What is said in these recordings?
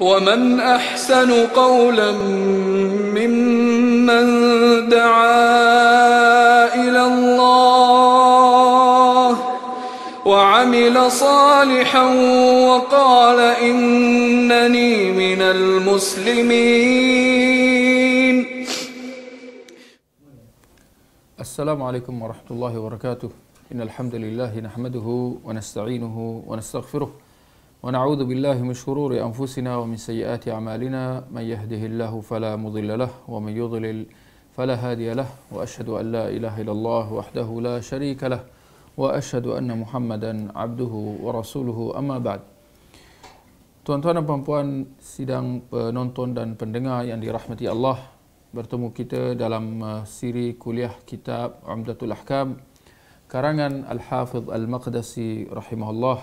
ومن أحسن قولا ممن دعا إلى الله وعمل صالحا وقال إنني من المسلمين السلام عليكم ورحمة الله وبركاته إن الحمد لله نحمده ونستعينه ونستغفره ونعوذ بالله من شرور أنفسنا ومن سيئات أعمالنا من يهده الله فلا مضل له ومن يضلل فلا هادي له وأشهد أن لا إله إلا الله وحده لا شريك له وأشهد أن محمدا عبده ورسوله أما بعد Tuan-tuan dan puan sidang penonton dan pendengar yang dirahmati Allah bertemu kita dalam uh, siri kuliah kitab Umdatul Ahkam karangan Al-Hafidh Al-Maqdasi rahimahullah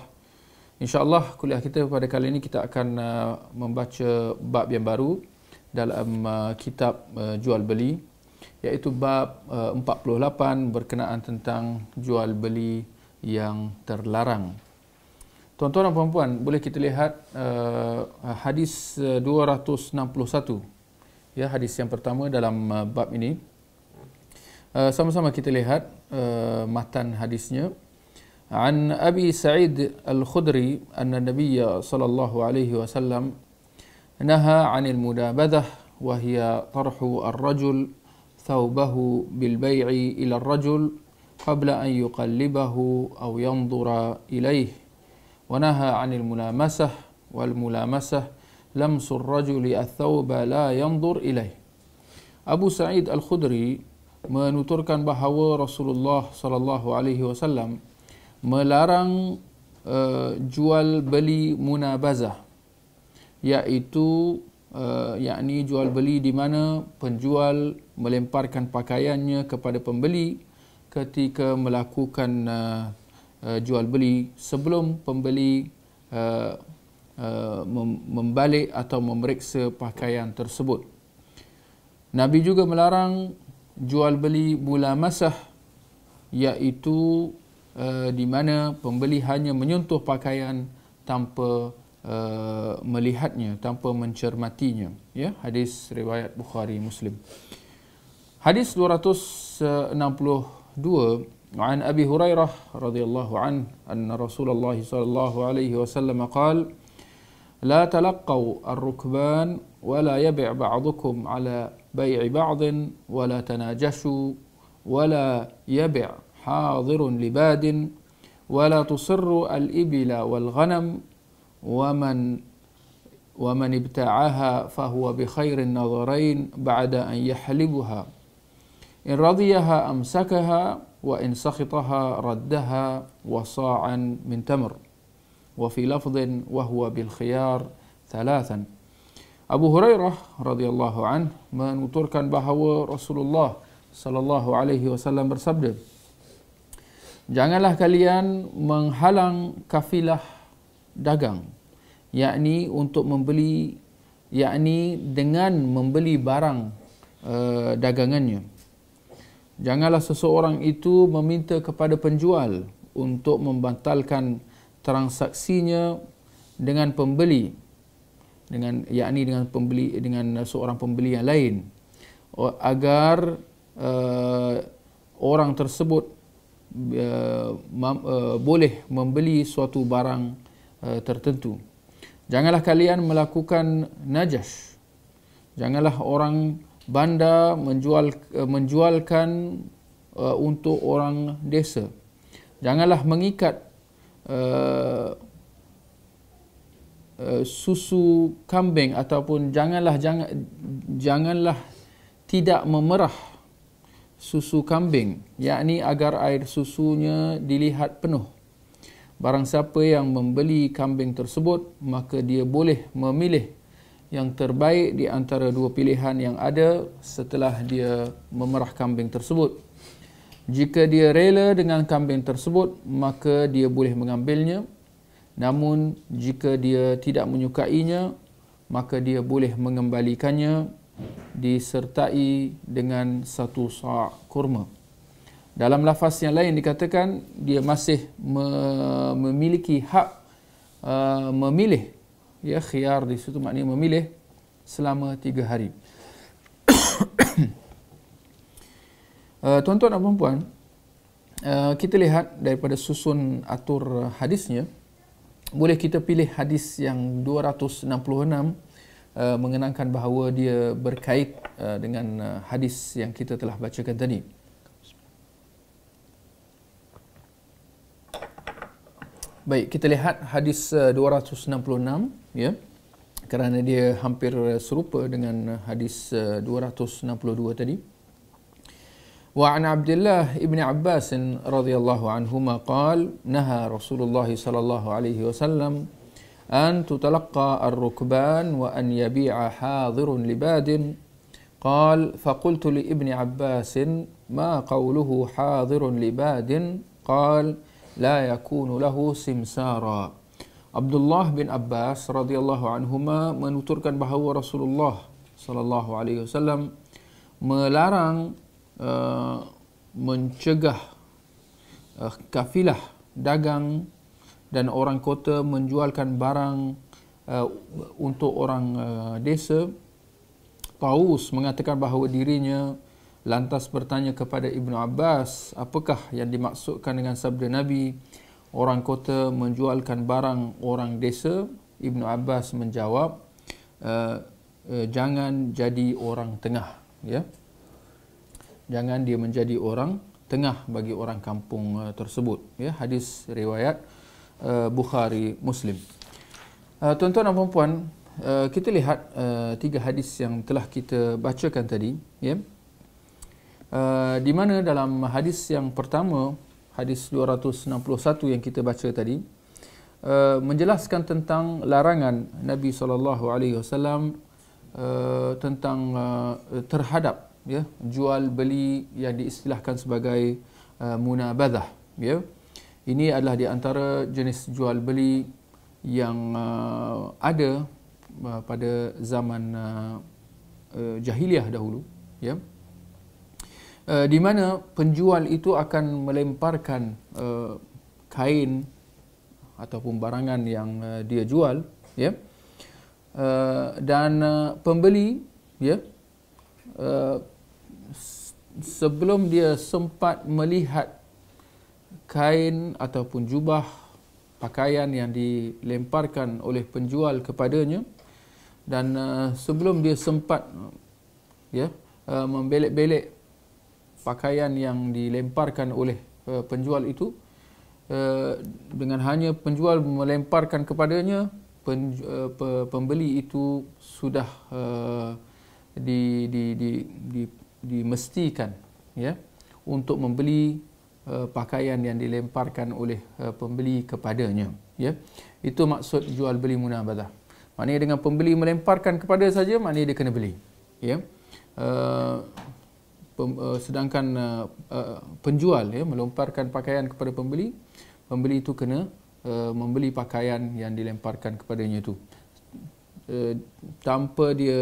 InsyaAllah kuliah kita pada kali ini kita akan uh, membaca bab yang baru dalam uh, kitab uh, jual beli iaitu bab uh, 48 berkenaan tentang jual beli yang terlarang. Tuan-tuan dan puan-puan, boleh kita lihat uh, hadis uh, 261. Ya, hadis yang pertama dalam uh, bab ini. Uh, sama-sama kita lihat uh, matan hadisnya. عن أبي سعيد الخدري أن النبي صلى الله عليه وسلم نهى عن المنابذة وهي طرح الرجل ثوبه بالبيع إلى الرجل قبل أن يقلبه أو ينظر إليه ونهى عن الملامسة والملامسة لمس الرجل الثوب لا ينظر إليه الخدري Sa'id Al-Khudri menuturkan bahawa Rasulullah sallallahu alaihi wasallam melarang uh, jual beli munabazah iaitu uh, yakni jual beli di mana penjual melemparkan pakaiannya kepada pembeli ketika melakukan uh, uh, jual beli sebelum pembeli uh, uh, membalik atau memeriksa pakaian tersebut Nabi juga melarang jual beli mulamasah iaitu uh, di mana pembeli hanya menyentuh pakaian tanpa uh, melihatnya tanpa mencermatinya ya hadis riwayat bukhari muslim hadis 262 عن أبي هريرة رضي الله عنه أن رسول الله صلى الله عليه وسلم قال لا تلقوا الركبان ولا يبع بعضكم على بيع بعض ولا تناجشوا ولا يبع حاضر لباد ولا تصر الإبل والغنم ومن ومن ابتاعها فهو بخير النظرين بعد أن يحلبها إن رضيها أمسكها وإن سخطها ردها وصاعا من تمر وفي لفظ وهو بالخيار ثلاثا أبو هريرة رضي الله عنه من radhiyallahu بهو رسول الله صلى الله عليه وسلم bersabda Janganlah kalian menghalang kafilah dagang yakni untuk membeli yakni dengan membeli barang uh, dagangannya. Janganlah seseorang itu meminta kepada penjual untuk membatalkan transaksinya dengan pembeli dengan yakni dengan pembeli dengan seorang pembeli yang lain agar uh, orang tersebut uh, boleh membeli suatu barang uh, tertentu. Janganlah kalian melakukan najas. Janganlah orang bandar menjual uh, menjualkan uh, untuk orang desa. Janganlah mengikat uh, susu kambing ataupun janganlah jang, janganlah tidak memerah susu kambing yakni agar air susunya dilihat penuh barang siapa yang membeli kambing tersebut maka dia boleh memilih yang terbaik di antara dua pilihan yang ada setelah dia memerah kambing tersebut jika dia rela dengan kambing tersebut maka dia boleh mengambilnya namun jika dia tidak menyukainya maka dia boleh mengembalikannya disertai dengan satu sa' kurma. Dalam lafaz yang lain dikatakan dia masih memiliki hak uh, memilih ya khiyar di situ maknanya memilih selama tiga hari. uh, tuan-tuan dan puan uh, kita lihat daripada susun atur hadisnya boleh kita pilih hadis yang 266 Uh, mengenangkan bahawa dia berkait uh, dengan uh, hadis yang kita telah bacakan tadi. Baik, kita lihat hadis uh, 266 ya. Kerana dia hampir serupa dengan uh, hadis uh, 262 tadi. Wa an Abdullah ibn Abbas radhiyallahu anhuma qala naha Rasulullah sallallahu alaihi wasallam أن تتلقى الركبان وأن يبيع حاضر لباد قال فقلت لابن عباس ما قوله حاضر لباد قال لا يكون له سمسارا عبد الله بن عباس رضي الله عنهما من menuturkan bahwa Rasulullah sallallahu alaihi wasallam melarang uh, mencegah uh, eh, كفيله dagang dan orang kota menjualkan barang uh, untuk orang uh, desa Taus mengatakan bahawa dirinya lantas bertanya kepada Ibnu Abbas apakah yang dimaksudkan dengan sabda Nabi orang kota menjualkan barang orang desa Ibnu Abbas menjawab uh, uh, jangan jadi orang tengah ya jangan dia menjadi orang tengah bagi orang kampung uh, tersebut ya hadis riwayat Eh, Bukhari Muslim. Eh, tuan-tuan dan puan-puan, eh, kita lihat tiga hadis yang telah kita bacakan tadi, ya. di mana dalam hadis yang pertama, hadis 261 yang kita baca tadi, menjelaskan tentang larangan Nabi saw tentang terhadap ya, jual beli yang diistilahkan sebagai munabadah ya. Ini adalah di antara jenis jual beli yang uh, ada uh, pada zaman uh, uh, jahiliah dahulu ya. Yeah. Uh, di mana penjual itu akan melemparkan uh, kain ataupun barangan yang uh, dia jual Yeah. Uh, dan uh, pembeli yeah, uh, sebelum dia sempat melihat kain ataupun jubah pakaian yang dilemparkan oleh penjual kepadanya dan uh, sebelum dia sempat uh, ya uh, membelek-belek pakaian yang dilemparkan oleh uh, penjual itu uh, dengan hanya penjual melemparkan kepadanya penj- uh, pe- pembeli itu sudah uh, di, di, di di di dimestikan ya untuk membeli Eh, pakaian yang dilemparkan oleh eh, pembeli kepadanya ya itu maksud jual beli munabadah maknanya dengan pembeli melemparkan kepada saja maknanya dia kena beli ya uh, pem, uh, sedangkan uh, uh, penjual ya melemparkan pakaian kepada pembeli pembeli itu kena uh, membeli pakaian yang dilemparkan kepadanya itu uh, tanpa dia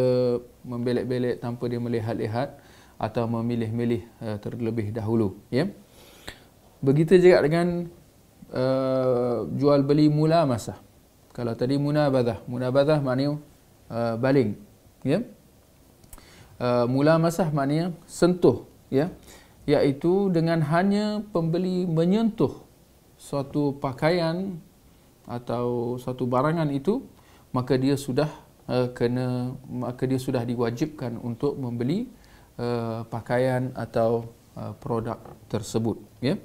membelak belak, tanpa dia melihat-lihat atau memilih-milih uh, terlebih dahulu ya yeah? Begitu juga dengan uh, jual beli mula masa. Kalau tadi munabadah. Munabadah mana? uh, eh, baling. Ya? Uh, mula masa mana yang sentuh. Ya? yaitu dengan hanya pembeli menyentuh suatu pakaian atau suatu barangan itu, maka dia sudah uh, kena maka dia sudah diwajibkan untuk membeli uh, pakaian atau uh, produk tersebut. Ya? Yeah?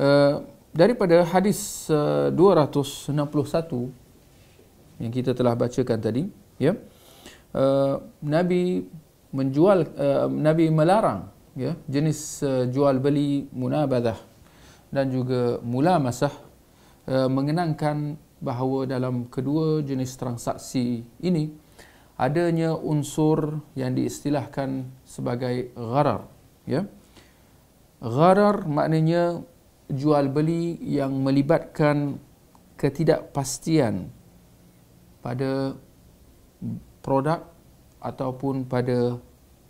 Eh, daripada hadis eh, uh, 261 yang kita telah bacakan tadi ya yeah, uh, nabi menjual uh, nabi melarang ya yeah, jenis uh, jual beli munabadah dan juga mulamasah uh, mengenangkan bahawa dalam kedua jenis transaksi ini adanya unsur yang diistilahkan sebagai gharar ya yeah. gharar maknanya jual beli yang melibatkan ketidakpastian pada produk ataupun pada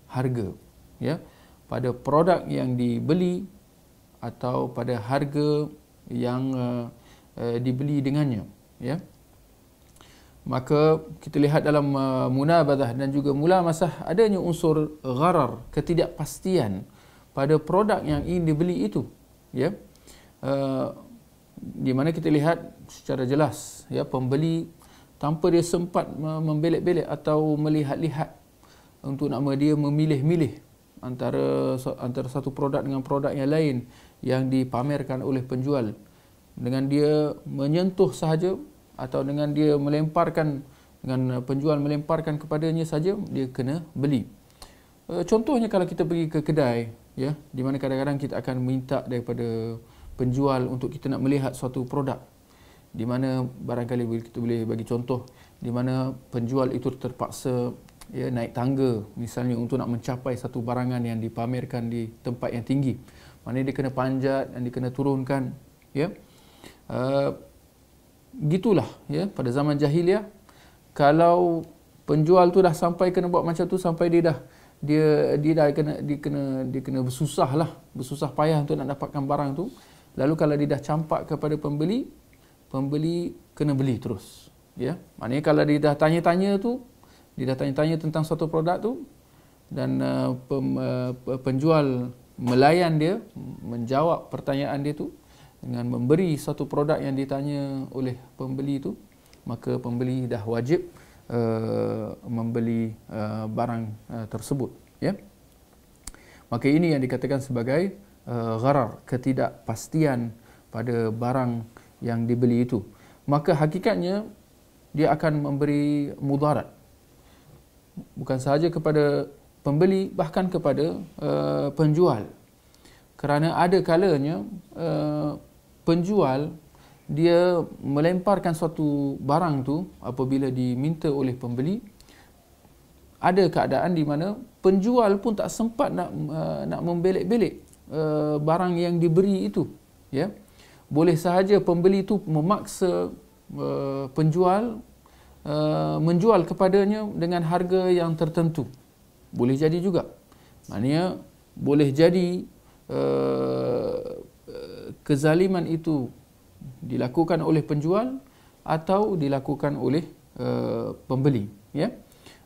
harga ya pada produk yang dibeli atau pada harga yang uh, uh, dibeli dengannya ya maka kita lihat dalam uh, munabadah dan juga mula masa adanya unsur gharar ketidakpastian pada produk yang ingin dibeli itu ya yeah? Eh, di mana kita lihat secara jelas ya pembeli tanpa dia sempat membelik-belik atau melihat-lihat untuk nama dia memilih-milih antara antara satu produk dengan produk yang lain yang dipamerkan oleh penjual dengan dia menyentuh sahaja atau dengan dia melemparkan dengan penjual melemparkan kepadanya saja dia kena beli. Eh, contohnya kalau kita pergi ke kedai ya di mana kadang-kadang kita akan minta daripada penjual untuk kita nak melihat suatu produk di mana barangkali kita boleh bagi contoh di mana penjual itu terpaksa ya naik tangga misalnya untuk nak mencapai satu barangan yang dipamerkan di tempat yang tinggi mana dia kena panjat dan dia kena turunkan ya uh, gitulah ya pada zaman jahiliah kalau penjual tu dah sampai kena buat macam tu sampai dia dah dia dia dah kena dia kena dia kena bersusahlah bersusah payah untuk nak dapatkan barang tu Lalu kalau dia dah campak kepada pembeli, pembeli kena beli terus. Ya, maknanya kalau dia dah tanya-tanya tu, dia dah tanya-tanya tentang suatu produk tu dan uh, pem, uh, penjual melayan dia menjawab pertanyaan dia tu dengan memberi satu produk yang ditanya oleh pembeli tu maka pembeli dah wajib uh, membeli uh, barang uh, tersebut ya maka ini yang dikatakan sebagai uh, gharar ketidakpastian pada barang yang dibeli itu maka hakikatnya dia akan memberi mudarat bukan sahaja kepada pembeli bahkan kepada uh, penjual kerana ada kalanya uh, penjual dia melemparkan suatu barang tu apabila diminta oleh pembeli ada keadaan di mana penjual pun tak sempat nak uh, nak membelik-belik. Eh, barang yang diberi itu ya boleh sahaja pembeli itu memaksa uh, penjual uh, menjual kepadanya dengan harga yang tertentu boleh jadi juga maknanya boleh jadi uh, kezaliman itu dilakukan oleh penjual atau dilakukan oleh uh, pembeli ya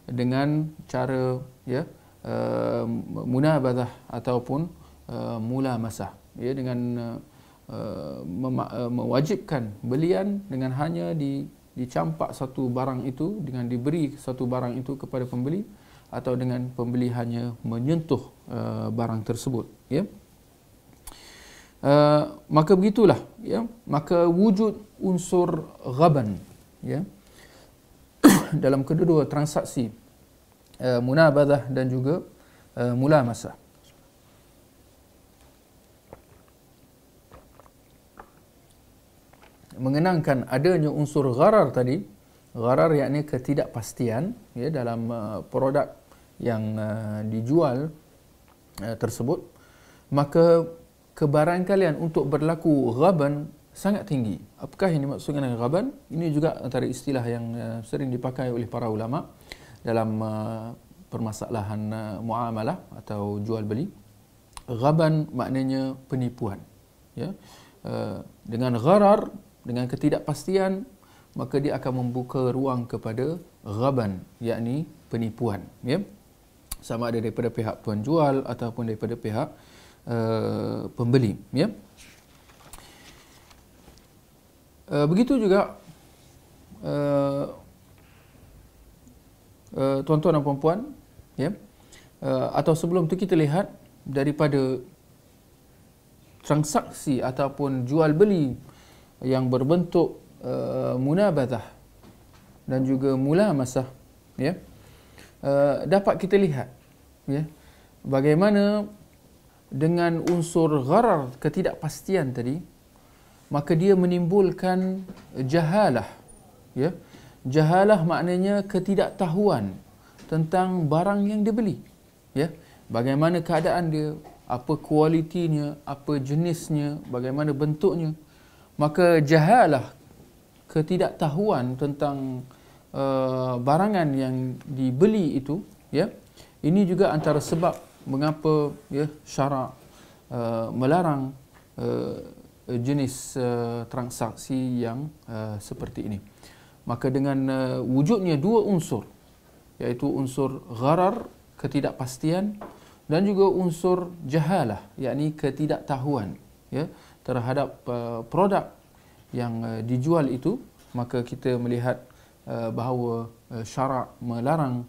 dengan cara ya uh, munabadah ataupun Uh, mula masa ya dengan uh, uh mema- uh, mewajibkan belian dengan hanya di dicampak satu barang itu dengan diberi satu barang itu kepada pembeli atau dengan pembeli hanya menyentuh uh, barang tersebut ya uh, maka begitulah ya maka wujud unsur ghaban ya dalam kedua-dua transaksi uh, munabadah dan juga uh, mula masah mengenangkan adanya unsur gharar tadi gharar yakni ketidakpastian ya dalam uh, produk yang uh, dijual uh, tersebut maka kebaran kalian untuk berlaku ghaban sangat tinggi apakah ini maksudnya dengan ghaban ini juga antara istilah yang uh, sering dipakai oleh para ulama dalam uh, permasalahan uh, muamalah atau jual beli ghaban maknanya penipuan ya uh, dengan gharar dengan ketidakpastian maka dia akan membuka ruang kepada ghaban yakni penipuan ya sama ada daripada pihak penjual ataupun daripada pihak uh, pembeli ya uh, begitu juga uh, uh, tuan-tuan dan puan-puan ya uh, atau sebelum tu kita lihat daripada transaksi ataupun jual beli yang berbentuk uh, munabadah dan juga mula masa ya uh, dapat kita lihat ya bagaimana dengan unsur gharar ketidakpastian tadi maka dia menimbulkan jahalah ya jahalah maknanya ketidaktahuan tentang barang yang dibeli ya bagaimana keadaan dia apa kualitinya apa jenisnya bagaimana bentuknya maka jahalah ketidaktahuan tentang uh, barangan yang dibeli itu ya ini juga antara sebab mengapa ya syarak uh, melarang uh, jenis uh, transaksi yang uh, seperti ini maka dengan uh, wujudnya dua unsur iaitu unsur gharar ketidakpastian dan juga unsur jahalah yakni ketidaktahuan ya yeah terhadap eh, produk yang eh, dijual itu maka kita melihat eh, bahawa uh, syarak melarang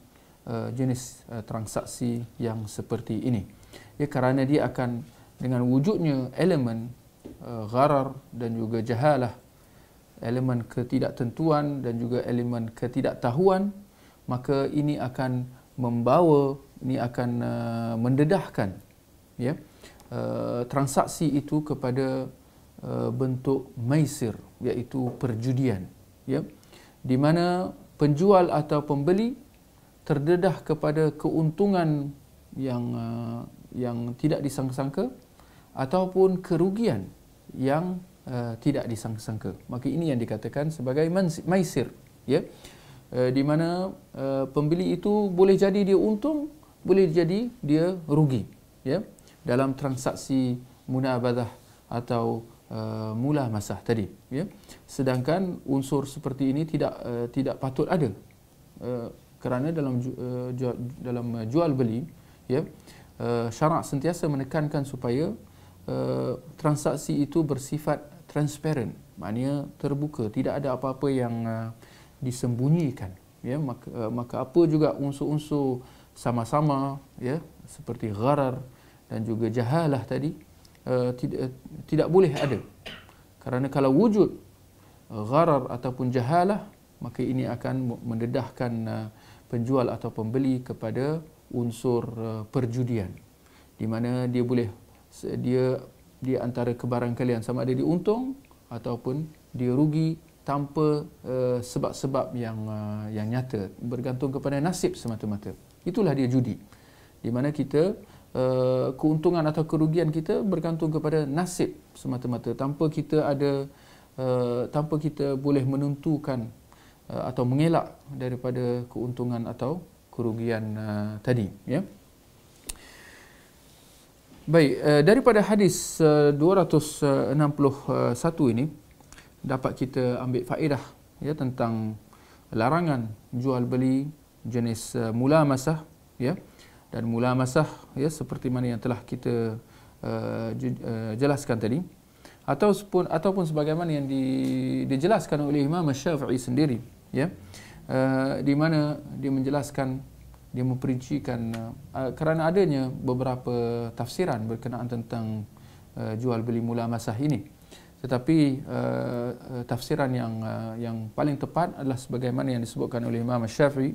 jenis transaksi yang seperti ini ya kerana dia akan dengan wujudnya elemen uh, gharar dan juga jahalah elemen ketidaktentuan dan juga elemen ketidaktahuan maka ini akan membawa ini akan mendedahkan ya yeah. Eh, transaksi itu kepada uh, bentuk maisir iaitu perjudian ya di mana penjual atau pembeli terdedah kepada keuntungan yang uh, yang tidak disangka-sangka ataupun kerugian yang uh, tidak disangka-sangka maka ini yang dikatakan sebagai maisir ya uh, di mana uh, pembeli itu boleh jadi dia untung boleh jadi dia rugi ya yeah dalam transaksi munabadah atau uh, mula masah tadi ya sedangkan unsur seperti ini tidak uh, tidak patut ada uh, kerana dalam uh, jual, dalam uh, jual beli ya uh, syarak sentiasa menekankan supaya uh, transaksi itu bersifat transparent maknanya terbuka tidak ada apa-apa yang uh, disembunyikan ya maka, uh, maka apa juga unsur-unsur sama-sama ya seperti gharar dan juga jahalah tadi uh, eh, tidak uh, eh, tidak boleh ada kerana kalau wujud uh, gharar ataupun jahalah maka ini akan mendedahkan uh, penjual atau pembeli kepada unsur uh, perjudian di mana dia boleh dia di antara kebarangkalian sama ada dia untung ataupun dia rugi tanpa uh, sebab-sebab yang uh, yang nyata bergantung kepada nasib semata-mata itulah dia judi di mana kita Eh, keuntungan atau kerugian kita bergantung kepada nasib semata-mata tanpa kita ada uh, tanpa kita boleh menentukan uh, atau mengelak daripada keuntungan atau kerugian uh, tadi yeah? Baik daripada hadis 261 ini dapat kita ambil faedah ya tentang larangan jual beli jenis mula masah ya dan mula masah ya seperti mana yang telah kita uh, uh jelaskan tadi ataupun ataupun sebagaimana yang di, dijelaskan oleh Imam Syafi'i sendiri ya uh, di mana dia menjelaskan dia memperincikan uh, uh kerana adanya beberapa tafsiran berkenaan tentang uh, jual beli mula masah ini tetapi uh, uh, tafsiran yang uh, yang paling tepat adalah sebagaimana yang disebutkan oleh Imam Syafi'i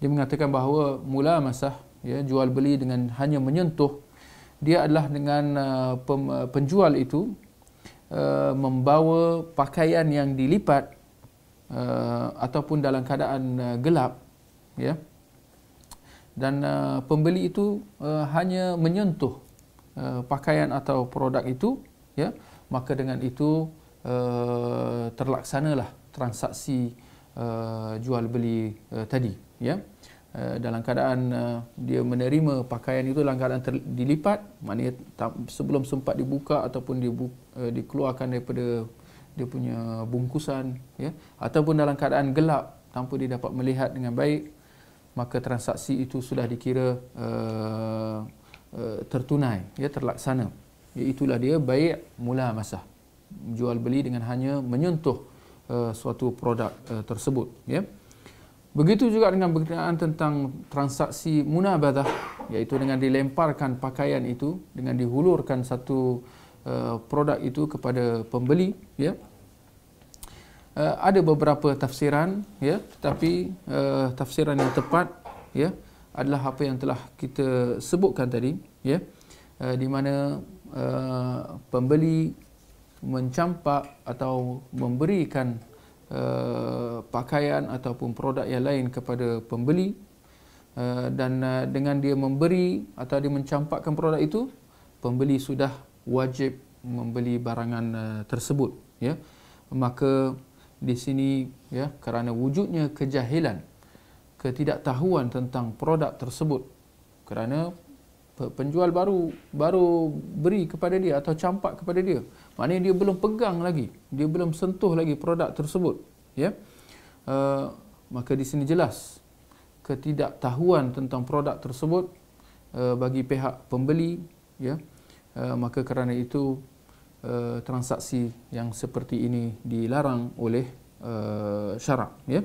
dia mengatakan bahawa mula masah ya jual beli dengan hanya menyentuh dia adalah dengan uh, pem, uh, penjual itu uh, membawa pakaian yang dilipat uh, ataupun dalam keadaan uh, gelap ya dan uh, pembeli itu uh, hanya menyentuh uh, pakaian atau produk itu ya maka dengan itu uh, terlaksanalah transaksi uh, jual beli uh, tadi ya Eh, dalam keadaan eh, dia menerima pakaian itu dalam keadaan dilipat maknanya sebelum sempat dibuka ataupun dibuka, eh, dikeluarkan daripada dia punya bungkusan ya ataupun dalam keadaan gelap tanpa dia dapat melihat dengan baik maka transaksi itu sudah dikira uh, uh, tertunai ya terlaksana ya, itulah dia baik mula masa jual beli dengan hanya menyentuh uh, suatu produk uh, tersebut ya yeah. Begitu juga dengan berkenaan tentang transaksi munabadah iaitu dengan dilemparkan pakaian itu dengan dihulurkan satu uh, produk itu kepada pembeli ya. Uh, ada beberapa tafsiran ya tetapi uh, tafsiran yang tepat ya adalah apa yang telah kita sebutkan tadi ya uh, di mana uh, pembeli mencampak atau memberikan Eh, pakaian ataupun produk yang lain kepada pembeli uh, dan uh, dengan dia memberi atau dia mencampakkan produk itu pembeli sudah wajib membeli barangan uh, tersebut ya maka di sini ya kerana wujudnya kejahilan ketidaktahuan tentang produk tersebut kerana penjual baru baru beri kepada dia atau campak kepada dia Maknanya dia belum pegang lagi, dia belum sentuh lagi produk tersebut. Ya. Uh, maka di sini jelas ketidaktahuan tentang produk tersebut uh, bagi pihak pembeli, ya. Uh, maka kerana itu uh, transaksi yang seperti ini dilarang oleh uh, syarak, ya.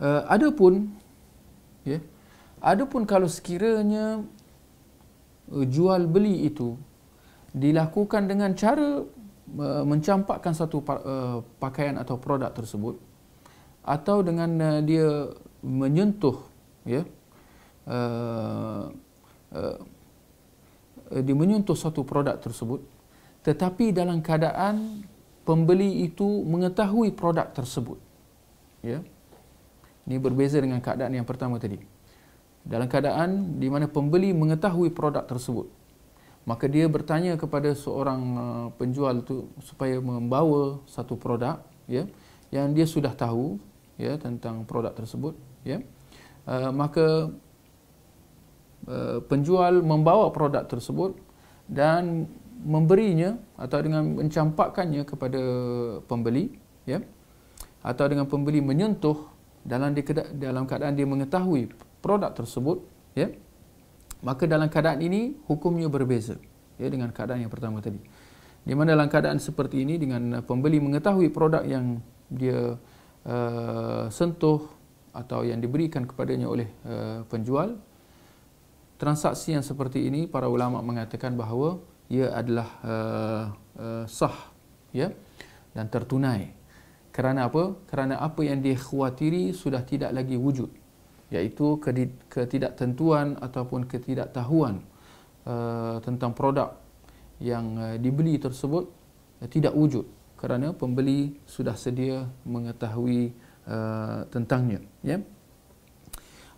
Uh, adapun ya yeah, adapun kalau sekiranya Eh, jual beli itu dilakukan dengan cara eh, mencampakkan satu eh, pakaian atau produk tersebut atau dengan dia menyentuh ya yeah, uh, uh, dia menyentuh satu produk tersebut tetapi dalam keadaan pembeli itu mengetahui produk tersebut ya yeah. ini berbeza dengan keadaan yang pertama tadi dalam keadaan di mana pembeli mengetahui produk tersebut maka dia bertanya kepada seorang uh, penjual itu supaya membawa satu produk ya yang dia sudah tahu ya tentang produk tersebut ya uh, maka uh, penjual membawa produk tersebut dan memberinya atau dengan mencampakkannya kepada pembeli ya atau dengan pembeli menyentuh dalam dalam keadaan dia mengetahui produk tersebut ya maka dalam keadaan ini hukumnya berbeza ya dengan keadaan yang pertama tadi di mana dalam keadaan seperti ini dengan eh, pembeli mengetahui produk yang dia uh, sentuh atau yang diberikan kepadanya oleh uh, penjual transaksi yang seperti ini para ulama mengatakan bahawa ia adalah uh, uh, sah ya dan tertunai kerana apa kerana apa yang dia khawatiri sudah tidak lagi wujud iaitu ketidaktentuan ataupun ketidaktahuan uh, tentang produk yang uh, dibeli tersebut uh, tidak wujud kerana pembeli sudah sedia mengetahui uh, tentangnya yeah?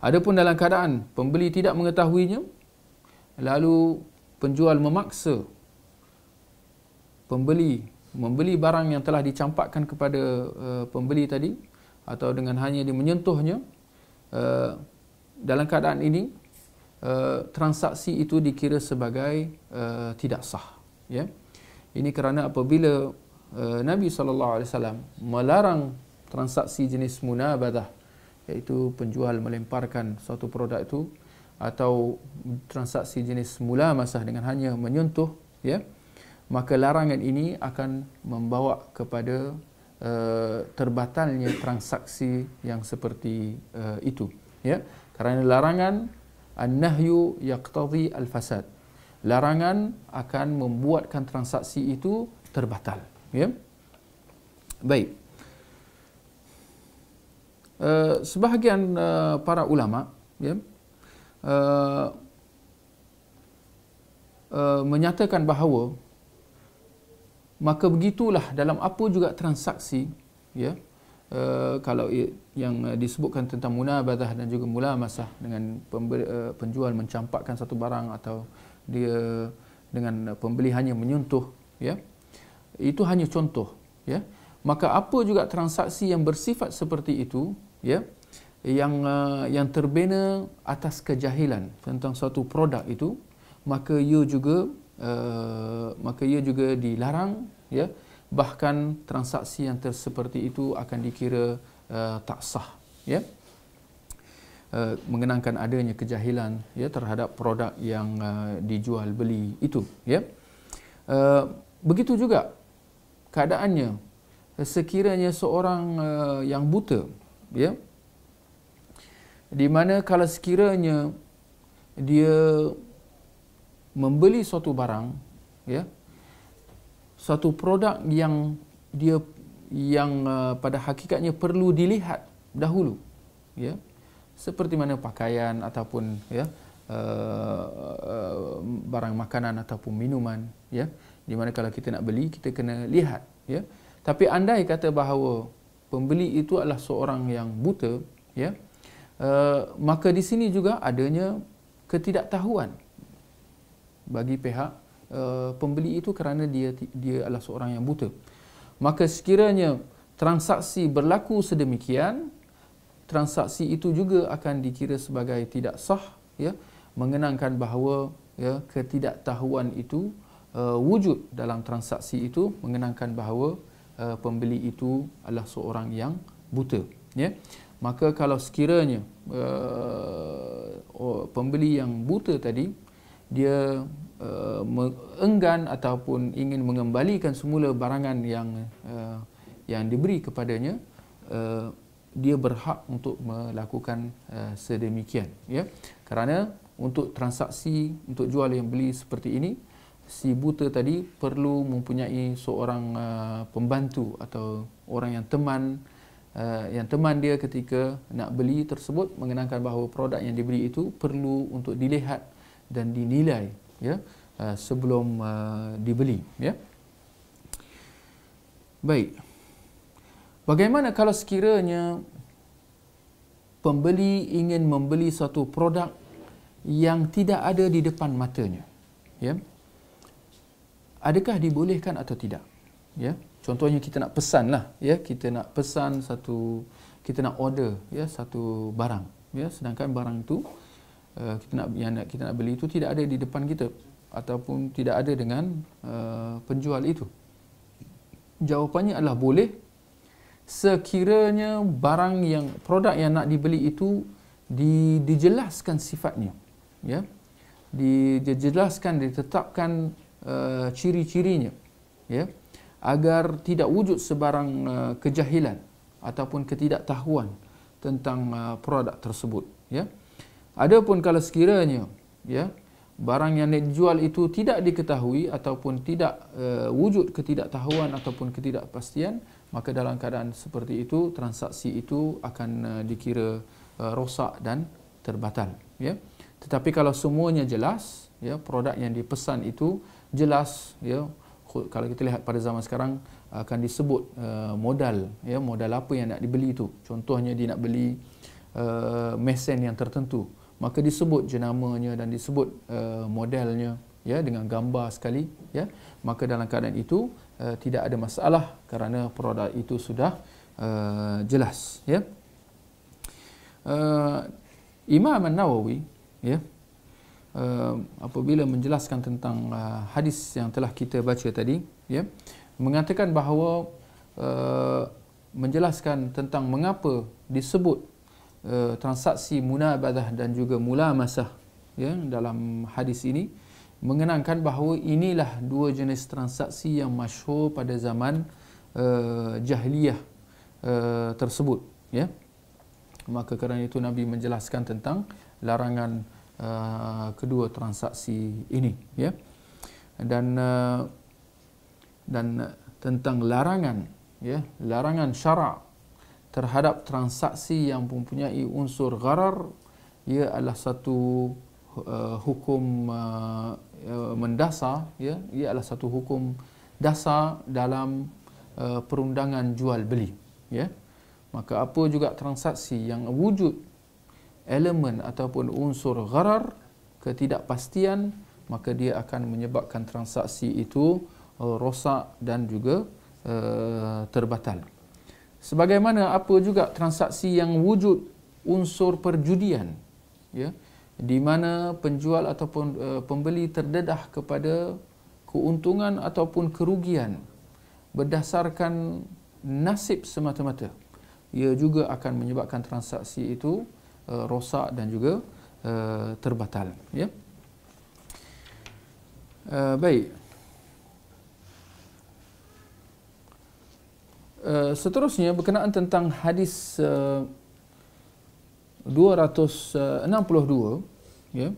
adapun dalam keadaan pembeli tidak mengetahuinya lalu penjual memaksa pembeli membeli barang yang telah dicampakkan kepada uh, pembeli tadi atau dengan hanya dia menyentuhnya Eh, dalam keadaan ini uh, transaksi itu dikira sebagai uh, tidak sah yeah? ini kerana apabila uh, Nabi sallallahu alaihi wasallam melarang transaksi jenis munabadah iaitu penjual melemparkan suatu produk itu atau transaksi jenis mula masah dengan hanya menyentuh ya yeah? maka larangan ini akan membawa kepada Eh, terbatalnya transaksi yang seperti uh, itu ya kerana larangan an-nahyu yaqtadi al larangan akan membuatkan transaksi itu terbatal ya baik uh, sebahagian uh, para ulama ya uh, uh, menyatakan bahawa maka begitulah dalam apa juga transaksi ya uh, kalau i- yang eh, disebutkan tentang munabadah dan juga mula masah dengan pember- uh, eh, penjual mencampakkan satu barang atau dia dengan uh, pembeli hanya menyentuh ya itu hanya contoh ya maka apa juga transaksi yang bersifat seperti itu ya yang uh, yang terbina atas kejahilan tentang suatu produk itu maka ia juga Eh, maka ia juga dilarang ya bahkan transaksi yang seperti itu akan dikira uh, tak sah ya uh, mengenangkan adanya kejahilan ya terhadap produk yang uh, dijual beli itu ya uh, begitu juga keadaannya sekiranya seorang uh, yang buta ya di mana kalau sekiranya dia membeli suatu barang ya suatu produk yang dia yang uh, pada hakikatnya perlu dilihat dahulu ya seperti mana pakaian ataupun ya uh, uh, barang makanan ataupun minuman ya di mana kalau kita nak beli kita kena lihat ya tapi andai kata bahawa pembeli itu adalah seorang yang buta ya uh, maka di sini juga adanya ketidaktahuan bagi pihak uh, pembeli itu kerana dia dia adalah seorang yang buta. Maka sekiranya transaksi berlaku sedemikian, transaksi itu juga akan dikira sebagai tidak sah, ya, mengenangkan bahawa ya ketidaktahuan itu uh, wujud dalam transaksi itu mengenangkan bahawa uh, pembeli itu adalah seorang yang buta, ya. Maka kalau sekiranya uh, pembeli yang buta tadi dia Uh, enggan ataupun ingin mengembalikan semula barangan yang uh, yang diberi kepadanya uh, dia berhak untuk melakukan uh, sedemikian ya kerana untuk transaksi untuk jual yang beli seperti ini si buta tadi perlu mempunyai seorang uh, pembantu atau orang yang teman uh, yang teman dia ketika nak beli tersebut mengenangkan bahawa produk yang diberi itu perlu untuk dilihat dan dinilai ya uh, sebelum uh, dibeli ya baik bagaimana kalau sekiranya pembeli ingin membeli satu produk yang tidak ada di depan matanya ya adakah dibolehkan atau tidak ya contohnya kita nak pesan lah ya kita nak pesan satu kita nak order ya satu barang ya sedangkan barang itu Eh, kita nak yang nak kita nak beli itu tidak ada di depan kita ataupun tidak ada dengan uh, penjual itu. Jawapannya adalah boleh sekiranya barang yang produk yang nak dibeli itu di, dijelaskan sifatnya. Ya. Di, dijelaskan ditetapkan uh, ciri-cirinya. Ya. Agar tidak wujud sebarang uh, kejahilan ataupun ketidaktahuan tentang uh, produk tersebut, ya. Yeah. Adapun kalau sekiranya ya barang yang nak jual itu tidak diketahui ataupun tidak uh, wujud ketidaktahuan ataupun ketidakpastian maka dalam keadaan seperti itu transaksi itu akan uh, dikira uh, rosak dan terbatal ya tetapi kalau semuanya jelas ya produk yang dipesan itu jelas ya kalau kita lihat pada zaman sekarang akan disebut uh, modal ya modal apa yang nak dibeli itu contohnya dia nak beli uh, mesin yang tertentu maka disebut jenamanya dan disebut uh, modelnya ya dengan gambar sekali ya maka dalam keadaan itu uh, tidak ada masalah kerana produk itu sudah uh, jelas ya uh, Imam An-Nawawi ya uh, apabila menjelaskan tentang uh, hadis yang telah kita baca tadi ya mengatakan bahawa uh, menjelaskan tentang mengapa disebut Eh, transaksi munabadah dan juga mula masah ya, dalam hadis ini mengenangkan bahawa inilah dua jenis transaksi yang masyhur pada zaman uh, jahiliyah uh, tersebut ya maka kerana itu nabi menjelaskan tentang larangan uh, kedua transaksi ini ya dan uh, dan tentang larangan ya larangan syarak terhadap transaksi yang mempunyai unsur gharar ia adalah satu uh, hukum uh, uh, mendasar ya ia adalah satu hukum dasar dalam uh, perundangan jual beli ya maka apa juga transaksi yang wujud elemen ataupun unsur gharar ketidakpastian maka dia akan menyebabkan transaksi itu uh, rosak dan juga uh, terbatal sebagaimana apa juga transaksi yang wujud unsur perjudian ya di mana penjual ataupun uh, pembeli terdedah kepada keuntungan ataupun kerugian berdasarkan nasib semata-mata ia juga akan menyebabkan transaksi itu uh, rosak dan juga uh, terbatal ya uh, baik Eh, seterusnya berkenaan tentang hadis eh, eh, uh, 262 ya.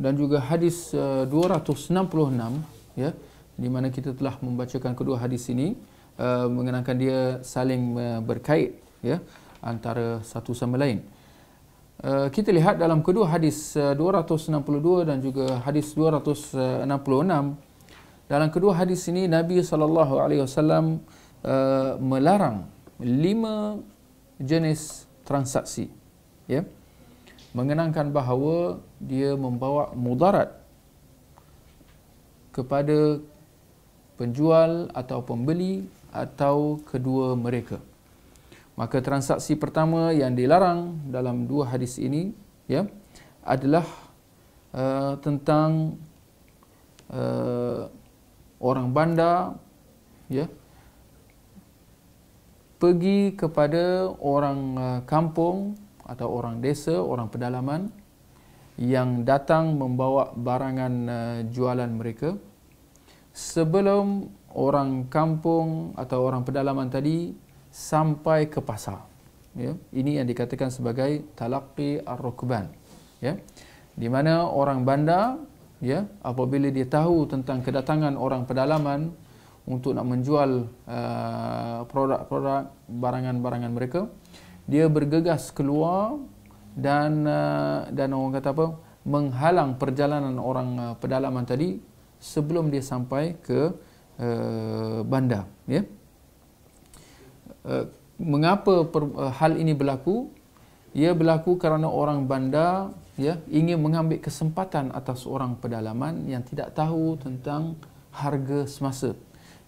Dan juga hadis uh, 266 ya di mana kita telah membacakan kedua hadis ini uh, mengenangkan dia saling uh, berkait ya antara satu sama lain. Uh, kita lihat dalam kedua hadis uh, 262 dan juga hadis 266 dalam kedua hadis ini Nabi saw alaihi eh, melarang lima jenis transaksi. Ya. Mengenangkan bahawa dia membawa mudarat kepada penjual atau pembeli atau kedua mereka. Maka transaksi pertama yang dilarang dalam dua hadis ini ya adalah uh, tentang eh, orang bandar ya pergi kepada orang uh, kampung atau orang desa, orang pedalaman yang datang membawa barangan uh, jualan mereka sebelum orang kampung atau orang pedalaman tadi sampai ke pasar. Ya, ini yang dikatakan sebagai talaqqi ar-rukban. Ya. Di mana orang bandar ya apabila dia tahu tentang kedatangan orang pedalaman untuk nak menjual uh, produk-produk uh, barangan-barangan mereka dia bergegas keluar dan uh, dan orang kata apa menghalang perjalanan orang uh, pedalaman tadi sebelum dia sampai ke uh, bandar ya uh, mengapa per, uh, hal ini berlaku ia berlaku kerana orang bandar ya ingin mengambil kesempatan atas orang pedalaman yang tidak tahu tentang harga semasa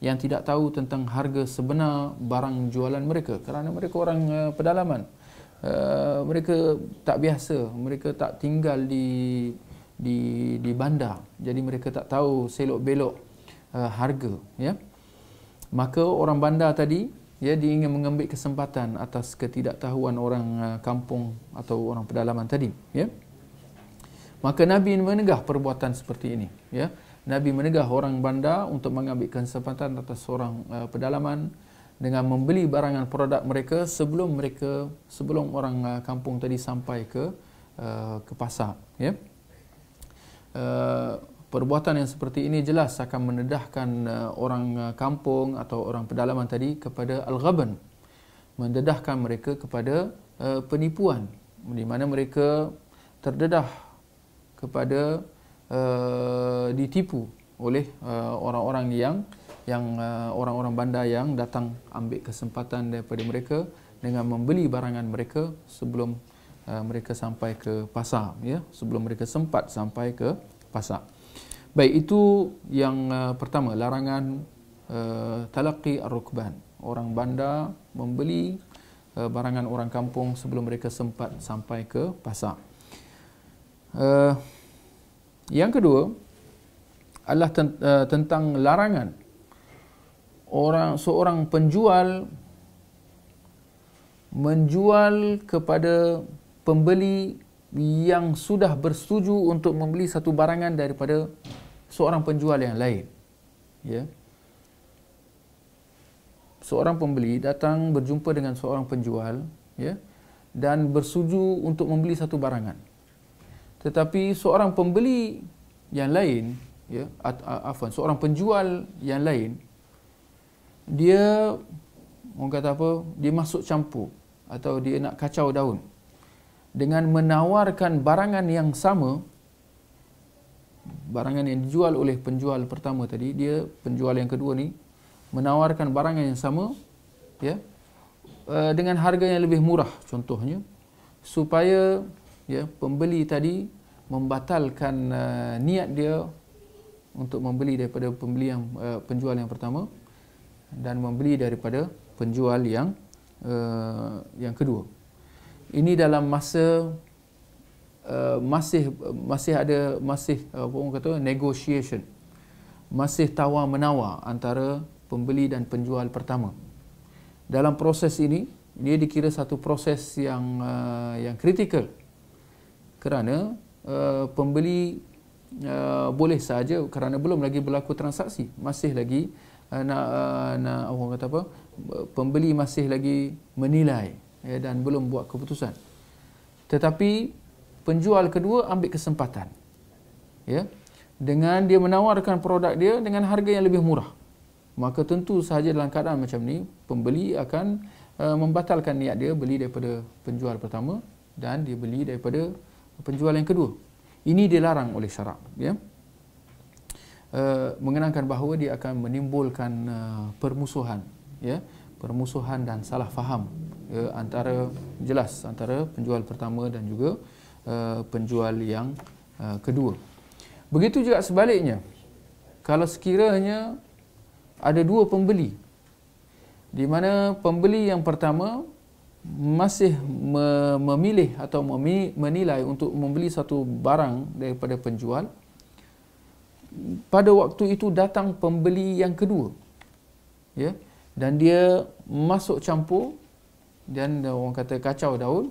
yang tidak tahu tentang harga sebenar barang jualan mereka kerana mereka orang uh, pedalaman uh, mereka tak biasa mereka tak tinggal di di di bandar jadi mereka tak tahu selok belok uh, eh, harga ya maka orang bandar tadi ya dia ingin mengambil kesempatan atas ketidaktahuan orang uh, kampung atau orang pedalaman tadi ya Maka Nabi menegah perbuatan seperti ini. Ya. Nabi menegah orang bandar untuk mengambil kesempatan atas seorang uh, pedalaman dengan membeli barangan produk mereka sebelum mereka sebelum orang uh, kampung tadi sampai ke uh, ke pasar. Ya. Uh, perbuatan yang seperti ini jelas akan menedahkan uh, orang uh, kampung atau orang pedalaman tadi kepada al-ghaban. Mendedahkan mereka kepada uh, penipuan di mana mereka terdedah kepada uh, ditipu oleh uh, orang-orang yang yang uh, orang-orang bandar yang datang ambil kesempatan daripada mereka dengan membeli barangan mereka sebelum uh, mereka sampai ke pasar ya sebelum mereka sempat sampai ke pasar baik itu yang uh, pertama larangan uh, talaqi ar-rukban orang bandar membeli uh, barangan orang kampung sebelum mereka sempat sampai ke pasar uh, yang kedua adalah eh, tentang larangan orang seorang penjual menjual kepada pembeli yang sudah bersetuju untuk membeli satu barangan daripada seorang penjual yang lain. Ya. Seorang pembeli datang berjumpa dengan seorang penjual, ya, dan bersetuju untuk membeli satu barangan tetapi seorang pembeli yang lain ya afwan seorang penjual yang lain dia orang kata apa dia masuk campur atau dia nak kacau daun dengan menawarkan barangan yang sama barangan yang dijual oleh penjual pertama tadi dia penjual yang kedua ni menawarkan barangan yang sama ya e, dengan harga yang lebih murah contohnya supaya ya pembeli tadi membatalkan uh, niat dia untuk membeli daripada pembeli yang uh, penjual yang pertama dan membeli daripada penjual yang uh, yang kedua. Ini dalam masa uh, masih masih ada masih apa orang kata negotiation. Masih tawar menawar antara pembeli dan penjual pertama. Dalam proses ini, dia dikira satu proses yang uh, yang kritikal. Kerana Eh, pembeli eh, boleh saja kerana belum lagi berlaku transaksi masih lagi eh, nak nak orang kata apa pembeli masih lagi menilai ya, dan belum buat keputusan tetapi penjual kedua ambil kesempatan ya dengan dia menawarkan produk dia dengan harga yang lebih murah maka tentu sahaja dalam keadaan macam ni pembeli akan membatalkan niat dia beli daripada penjual pertama dan dia beli daripada penjual yang kedua. Ini dilarang oleh syarak. Ya. Uh, mengenangkan bahawa dia akan menimbulkan uh, permusuhan. Ya. Permusuhan dan salah faham ya, antara jelas antara penjual pertama dan juga uh, penjual yang uh, kedua. Begitu juga sebaliknya, kalau sekiranya ada dua pembeli, di mana pembeli yang pertama masih memilih atau menilai untuk membeli satu barang daripada penjual pada waktu itu datang pembeli yang kedua ya dan dia masuk campur dan orang kata kacau daun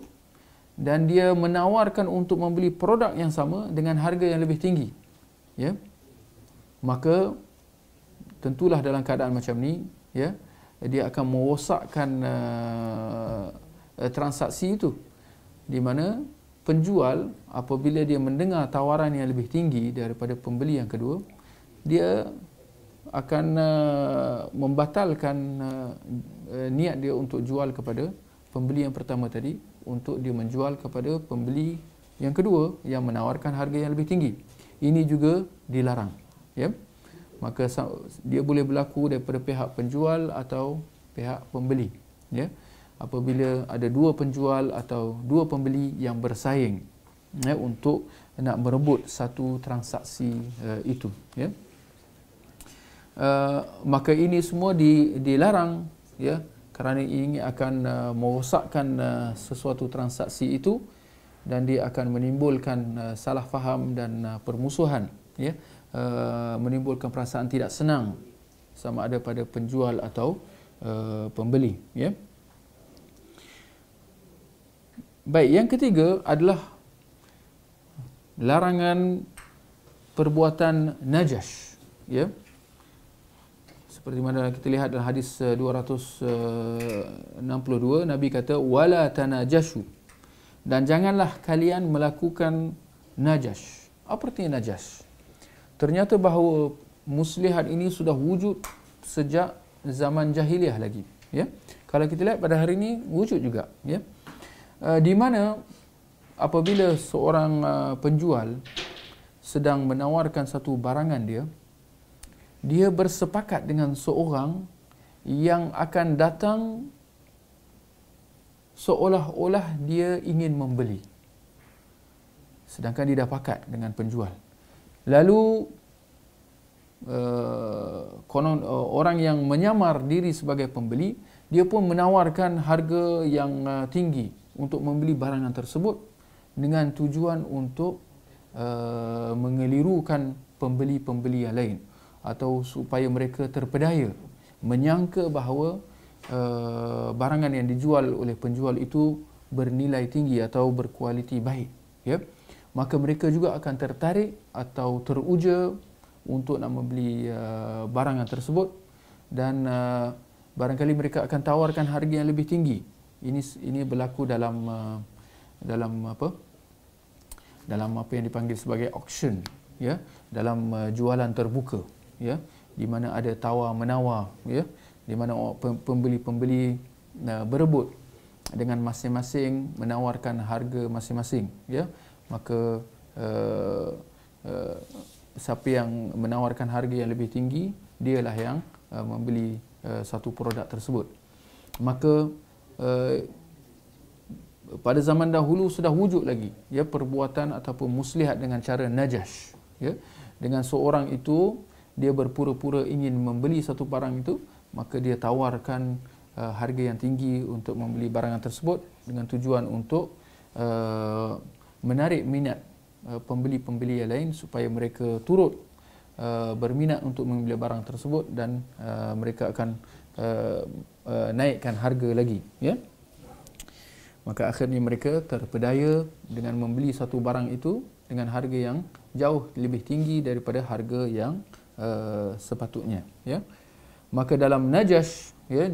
dan dia menawarkan untuk membeli produk yang sama dengan harga yang lebih tinggi ya maka tentulah dalam keadaan macam ni ya dia akan merosakkan uh, Eh, transaksi itu di mana penjual apabila dia mendengar tawaran yang lebih tinggi daripada pembeli yang kedua dia akan uh, membatalkan uh, niat dia untuk jual kepada pembeli yang pertama tadi untuk dia menjual kepada pembeli yang kedua yang menawarkan harga yang lebih tinggi ini juga dilarang ya yeah? maka dia boleh berlaku daripada pihak penjual atau pihak pembeli ya yeah? apabila ada dua penjual atau dua pembeli yang bersaing ya, untuk nak merebut satu transaksi uh, itu. Ya. Uh, maka ini semua di, dilarang ya, kerana ini akan uh, merosakkan uh, sesuatu transaksi itu dan dia akan menimbulkan uh, salah faham dan uh, permusuhan. Ya. Uh, menimbulkan perasaan tidak senang sama ada pada penjual atau uh, pembeli. Ya. Baik, yang ketiga adalah larangan perbuatan najash. Ya. Seperti mana kita lihat dalam hadis 262, eh, eh, Nabi kata, Wala tanajashu. Dan janganlah kalian melakukan najash. Apa artinya najash? Ternyata bahawa muslihat ini sudah wujud sejak zaman jahiliah lagi. Ya. Kalau kita lihat pada hari ini, wujud juga. Ya. Eh, di mana apabila seorang uh, penjual sedang menawarkan satu barangan dia dia bersepakat dengan seorang yang akan datang seolah-olah dia ingin membeli sedangkan dia dah pakat dengan penjual lalu uh, konon uh, orang yang menyamar diri sebagai pembeli dia pun menawarkan harga yang uh, tinggi untuk membeli barangan tersebut dengan tujuan untuk uh, mengelirukan pembeli-pembeli yang lain atau supaya mereka terpedaya menyangka bahawa uh, barangan yang dijual oleh penjual itu bernilai tinggi atau berkualiti baik ya yeah? maka mereka juga akan tertarik atau teruja untuk nak membeli uh, barangan tersebut dan uh, barangkali mereka akan tawarkan harga yang lebih tinggi ini ini berlaku dalam uh, dalam apa dalam apa yang dipanggil sebagai auction ya dalam uh, jualan terbuka ya di mana ada tawar menawar ya di mana pembeli-pembeli uh, berebut dengan masing-masing menawarkan harga masing-masing ya maka uh, uh, siapa yang menawarkan harga yang lebih tinggi dialah yang uh, membeli uh, satu produk tersebut maka Eh, pada zaman dahulu sudah wujud lagi ya perbuatan ataupun muslihat dengan cara najash ya dengan seorang itu dia berpura-pura ingin membeli satu barang itu maka dia tawarkan uh, harga yang tinggi untuk membeli barangan tersebut dengan tujuan untuk uh, menarik minat uh, pembeli-pembeli yang lain supaya mereka turut uh, berminat untuk membeli barang tersebut dan uh, mereka akan Uh, uh, naikkan harga lagi ya maka akhirnya mereka terpedaya dengan membeli satu barang itu dengan harga yang jauh lebih tinggi daripada harga yang uh, sepatutnya ya maka dalam najash ya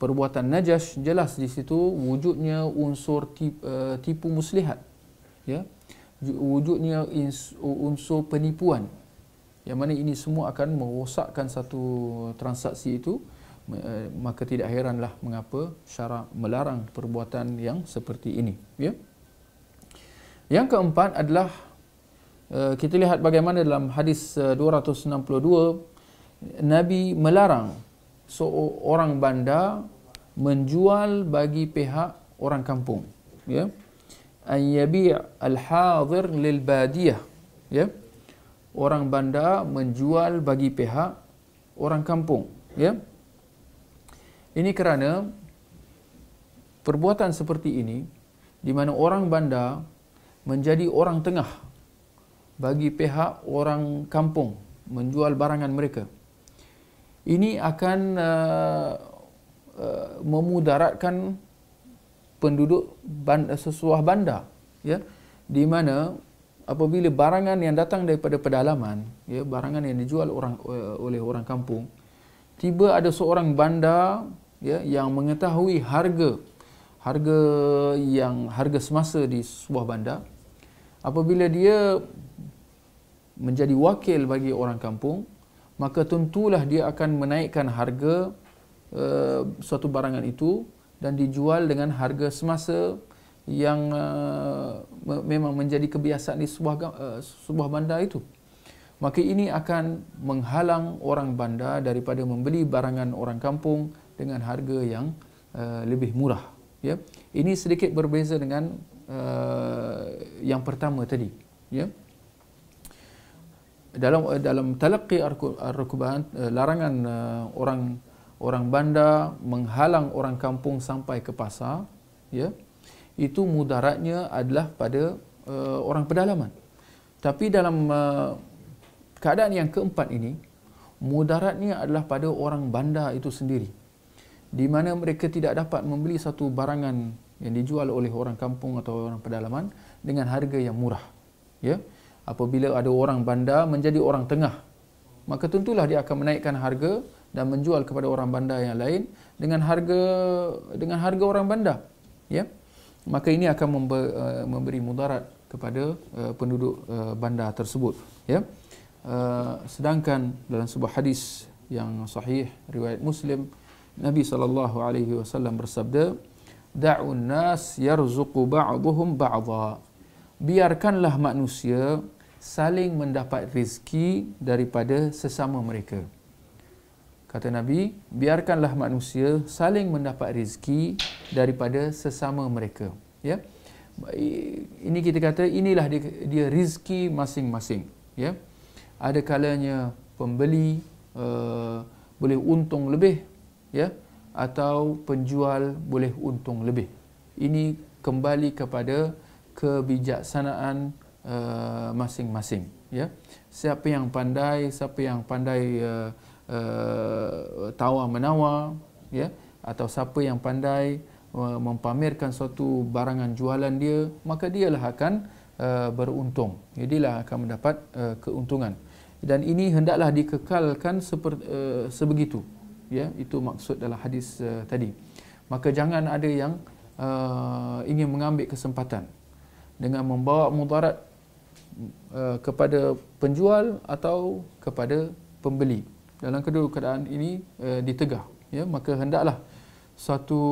perbuatan najash jelas di situ wujudnya unsur tipu, uh, tipu muslihat ya wujudnya unsur penipuan yang mana ini semua akan merosakkan satu transaksi itu Eh, maka tidak heranlah mengapa syarak melarang perbuatan yang seperti ini ya yang keempat adalah eh, kita lihat bagaimana dalam hadis 262 eh, nabi melarang seorang bandar menjual bagi pihak orang kampung ya an yabi' al-hadir lil badiyah ya orang bandar menjual bagi pihak orang kampung ya yeah. Ini kerana perbuatan seperti ini di mana orang bandar menjadi orang tengah bagi pihak orang kampung menjual barangan mereka. Ini akan uh, uh, memudaratkan penduduk bandar, sesuah bandar ya di mana apabila barangan yang datang daripada pedalaman ya barangan yang dijual orang eh, oleh orang kampung tiba ada seorang bandar ya yang mengetahui harga harga yang harga semasa di sebuah bandar apabila dia menjadi wakil bagi orang kampung maka tentulah dia akan menaikkan harga uh, suatu barangan itu dan dijual dengan harga semasa yang uh, memang menjadi kebiasaan di sebuah uh, sebuah bandar itu maka ini akan menghalang orang bandar daripada membeli barangan orang kampung dengan harga yang uh, lebih murah ya ini sedikit berbeza dengan uh, yang pertama tadi ya dalam uh, dalam talaqqi ar-rukban uh, larangan uh, orang orang bandar menghalang orang kampung sampai ke pasar ya itu mudaratnya adalah pada uh, orang pedalaman tapi dalam uh, keadaan yang keempat ini mudaratnya adalah pada orang bandar itu sendiri di mana mereka tidak dapat membeli satu barangan yang dijual oleh orang kampung atau orang pedalaman dengan harga yang murah ya apabila ada orang bandar menjadi orang tengah maka tentulah dia akan menaikkan harga dan menjual kepada orang bandar yang lain dengan harga dengan harga orang bandar ya maka ini akan eh, memberi mudarat kepada eh, penduduk uh, bandar tersebut ya sedangkan dalam sebuah hadis yang sahih riwayat muslim Nabi sallallahu alaihi wasallam bersabda, "Da'un nas yarzuqu ba'dhum ba'dha." Biarkanlah manusia saling mendapat rezeki daripada sesama mereka. Kata Nabi, biarkanlah manusia saling mendapat rezeki daripada sesama mereka. Ya. Ini kita kata inilah dia, dia rezeki masing-masing, ya. Ada kalanya pembeli uh, boleh untung lebih ya atau penjual boleh untung lebih ini kembali kepada kebijaksanaan uh, masing-masing ya siapa yang pandai siapa yang pandai uh, uh, tawar menawar ya atau siapa yang pandai uh, mempamerkan suatu barangan jualan dia maka dialah akan uh, beruntung jadilah akan mendapat uh, keuntungan dan ini hendaklah dikekalkan seperti uh, sebegitu ya itu maksud dalam hadis uh, tadi maka jangan ada yang uh, ingin mengambil kesempatan dengan membawa mudarat uh, kepada penjual atau kepada pembeli dalam kedua keadaan ini uh, ditegah ya maka hendaklah satu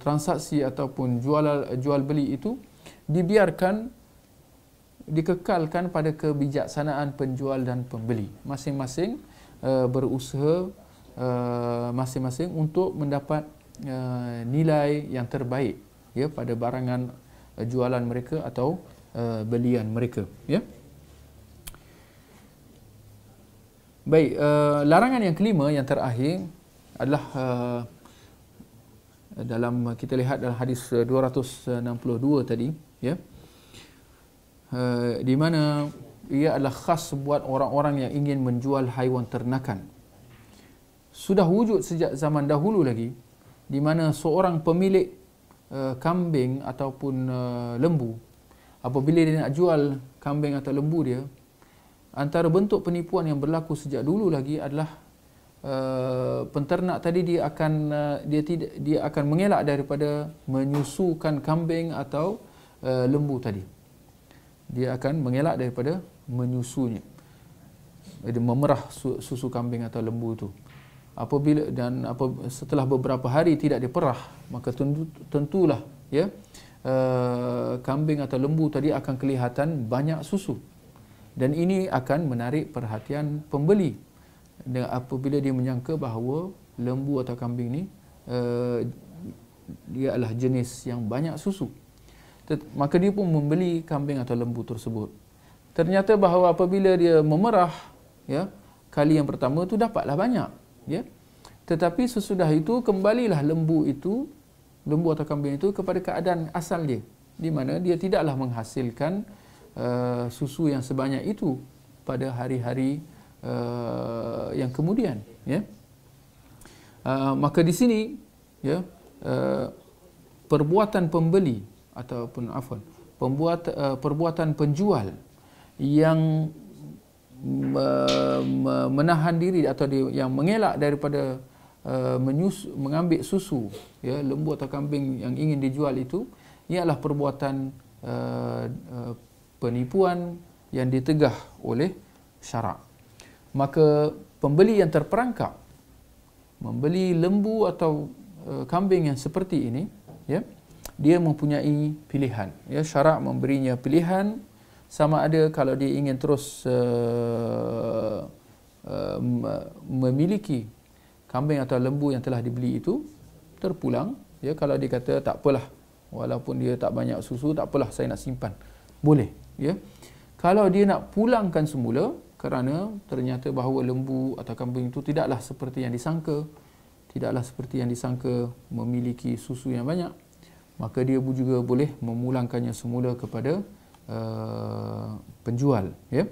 transaksi ataupun jual jual beli itu dibiarkan dikekalkan pada kebijaksanaan penjual dan pembeli masing-masing uh, berusaha Eh, masing-masing uh, untuk mendapat uh, nilai yang terbaik ya pada barangan uh, jualan mereka atau uh, belian mereka ya Baik uh, larangan yang kelima yang terakhir adalah uh, dalam kita lihat dalam hadis 262 tadi ya uh, di mana ia adalah khas buat orang-orang yang ingin menjual haiwan ternakan sudah wujud sejak zaman dahulu lagi di mana seorang pemilik uh, kambing ataupun uh, lembu apabila dia nak jual kambing atau lembu dia antara bentuk penipuan yang berlaku sejak dulu lagi adalah uh, penternak tadi dia akan uh, dia tidak dia akan mengelak daripada menyusukan kambing atau uh, lembu tadi dia akan mengelak daripada menyusunya dia memerah susu kambing atau lembu tu apabila dan apa setelah beberapa hari tidak diperah maka tentu, tentulah ya uh, kambing atau lembu tadi akan kelihatan banyak susu dan ini akan menarik perhatian pembeli dan apabila dia menyangka bahawa lembu atau kambing ni uh, dia adalah jenis yang banyak susu Tet- maka dia pun membeli kambing atau lembu tersebut ternyata bahawa apabila dia memerah ya kali yang pertama tu dapatlah banyak ya tetapi sesudah itu kembalilah lembu itu lembu atau kambing itu kepada keadaan asal dia di mana dia tidaklah menghasilkan uh, susu yang sebanyak itu pada hari-hari uh, yang kemudian ya uh, maka di sini ya uh, perbuatan pembeli ataupun afon, pembuat uh, perbuatan penjual yang menahan diri atau dia yang mengelak daripada uh, eh, menyusu, mengambil susu ya lembu atau kambing yang ingin dijual itu ialah perbuatan uh, uh, penipuan yang ditegah oleh syarak maka pembeli yang terperangkap membeli lembu atau uh, kambing yang seperti ini ya dia mempunyai pilihan ya syarak memberinya pilihan sama ada kalau dia ingin terus uh, uh, memiliki kambing atau lembu yang telah dibeli itu terpulang ya kalau dia kata tak apalah walaupun dia tak banyak susu tak apalah saya nak simpan boleh ya kalau dia nak pulangkan semula kerana ternyata bahawa lembu atau kambing itu tidaklah seperti yang disangka tidaklah seperti yang disangka memiliki susu yang banyak maka dia juga boleh memulangkannya semula kepada Uh, penjual ya